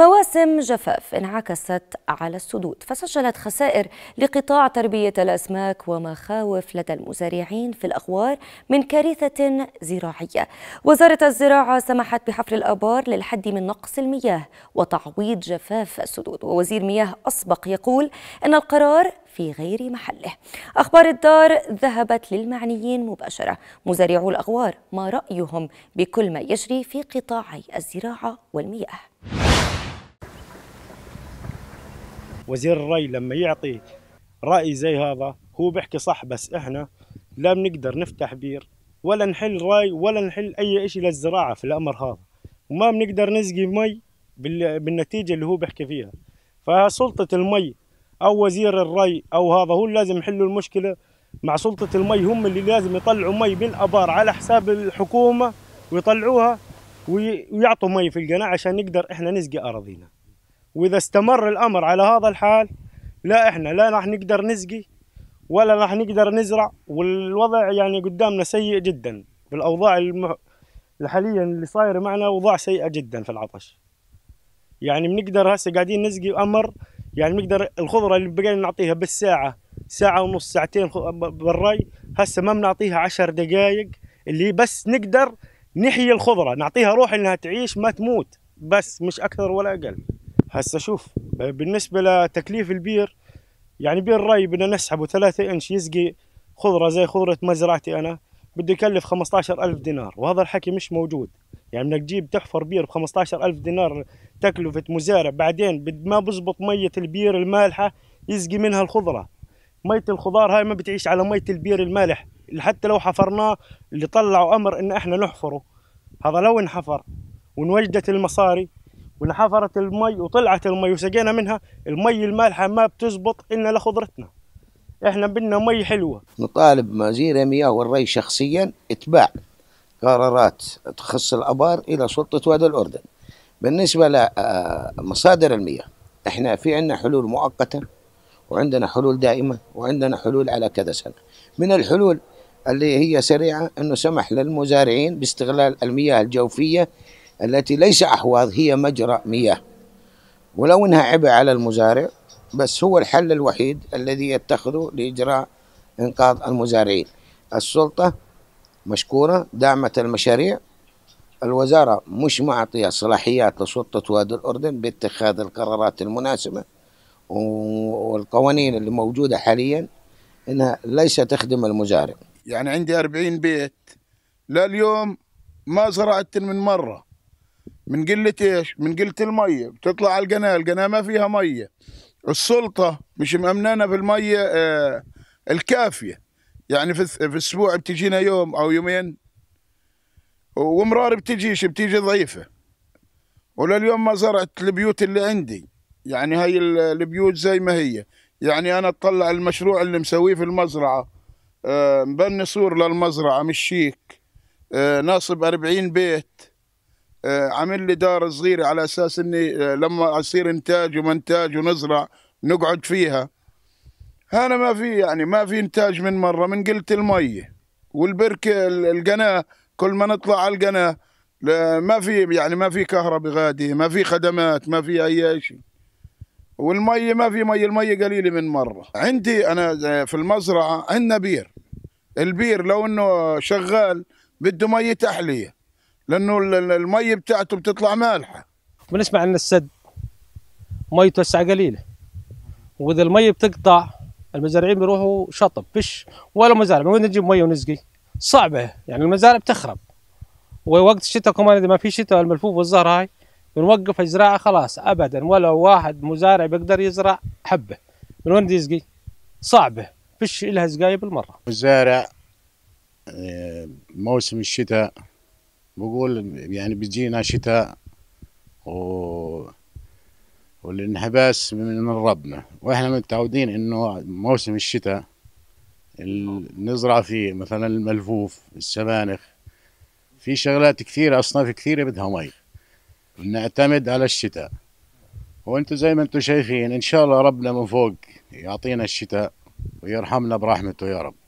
مواسم جفاف انعكست على السدود فسجلت خسائر لقطاع تربية الأسماك ومخاوف لدى المزارعين في الأغوار من كارثة زراعية وزارة الزراعة سمحت بحفر الآبار للحد من نقص المياه وتعويض جفاف السدود ووزير مياه أسبق يقول أن القرار في غير محله أخبار الدار ذهبت للمعنيين مباشرة مزارعو الأغوار ما رأيهم بكل ما يجري في قطاعي الزراعة والمياه وزير الري لما يعطي راي زي هذا هو بيحكي صح بس احنا لا بنقدر نفتح بير ولا نحل راي ولا نحل اي شيء للزراعه في الامر هذا وما بنقدر نسقي مي بالنتيجه اللي هو بيحكي فيها فسلطه المي او وزير الري او هذا هو لازم يحلوا المشكله مع سلطه المي هم اللي لازم يطلعوا مي من على حساب الحكومه ويطلعوها ويعطوا مي في القناه عشان نقدر احنا نسقي اراضينا واذا استمر الامر على هذا الحال لا احنا لا راح نقدر نسقي ولا راح نقدر نزرع والوضع يعني قدامنا سيء جدا بالاوضاع الم... حاليا اللي صايره معنا اوضاع سيئه جدا في العطش يعني بنقدر هسه قاعدين نسقي امر يعني بنقدر الخضره اللي بقينا نعطيها بالساعه ساعه ونص ساعتين بالري هسه ما بنعطيها عشر دقائق اللي بس نقدر نحيي الخضره نعطيها روح انها تعيش ما تموت بس مش اكثر ولا اقل هسه شوف بالنسبه لتكليف البير يعني بير رأي بدنا نسحبه ثلاثة انش يسقي خضره زي خضره مزرعتي انا بده يكلف ألف دينار وهذا الحكي مش موجود يعني بدك تجيب تحفر بير ب ألف دينار تكلفه مزارع بعدين ما بزبط ميه البير المالحه يسقي منها الخضره ميه الخضار هاي ما بتعيش على ميه البير المالح حتى لو حفرناه اللي طلعوا امر ان احنا نحفره هذا لو انحفر ونوجدت المصاري ولا حفرت المي وطلعت المي وسقينا منها المي المالحه ما بتزبط الا لخضرتنا احنا بدنا مي حلوه نطالب مزير مياه والري شخصيا اتباع قرارات تخص الابار الى سلطه وادي الاردن بالنسبه لمصادر المياه احنا في عندنا حلول مؤقته وعندنا حلول دائمه وعندنا حلول على كذا سنه من الحلول اللي هي سريعه انه سمح للمزارعين باستغلال المياه الجوفيه التي ليس أحواض هي مجرى مياه ولو أنها عبء على المزارع بس هو الحل الوحيد الذي يتخذه لإجراء إنقاذ المزارعين السلطة مشكورة دعمت المشاريع الوزارة مش معطية صلاحيات لسلطة وادي الأردن باتخاذ القرارات المناسبة والقوانين اللي موجودة حاليا إنها ليس تخدم المزارع يعني عندي أربعين بيت لليوم ما زرعت من مرة من قله ايش؟ من قله الميه بتطلع على القناه، القناه ما فيها ميه. السلطه مش مامنانا بالميه آه الكافيه. يعني في في اسبوع بتجينا يوم او يومين ومرار بتجيش بتيجي ضعيفه. ولليوم ما زرعت البيوت اللي عندي. يعني هاي البيوت زي ما هي. يعني انا اطلع المشروع اللي مسويه في المزرعه آه مبني سور للمزرعه مش شيك آه ناصب 40 بيت آه، عامل لي دار صغيره على اساس اني آه، لما اصير انتاج ومنتاج ونزرع نقعد فيها هنا ما في يعني ما في انتاج من مره من قله الميه والبركه القناه كل ما نطلع على القناه ما في يعني ما في كهرباء غادي ما في خدمات ما في اي شيء والمية ما في مية المية قليلة من مرة عندي أنا آه، في المزرعة عندنا بير البير لو أنه شغال بده مية تحلية لانه المي بتاعته بتطلع مالحه بنسمع ان السد مي توسع قليله واذا المي بتقطع المزارعين بيروحوا شطب فيش ولا مزارع من وين نجيب مي ونسقي صعبه يعني المزارع بتخرب ووقت الشتاء كمان اذا ما في شتاء الملفوف والزهر هاي بنوقف الزراعه خلاص ابدا ولا واحد مزارع بيقدر يزرع حبه من وين يسقي صعبه فيش لها سقايه بالمره مزارع آه، موسم الشتاء بقول يعني بيجينا شتاء و... والانحباس من ربنا واحنا متعودين انه موسم الشتاء نزرع فيه مثلا الملفوف السبانخ في شغلات كثيرة أصناف كثيرة بدها مي بنعتمد على الشتاء وانتم زي ما انتم شايفين ان شاء الله ربنا من فوق يعطينا الشتاء ويرحمنا برحمته يا رب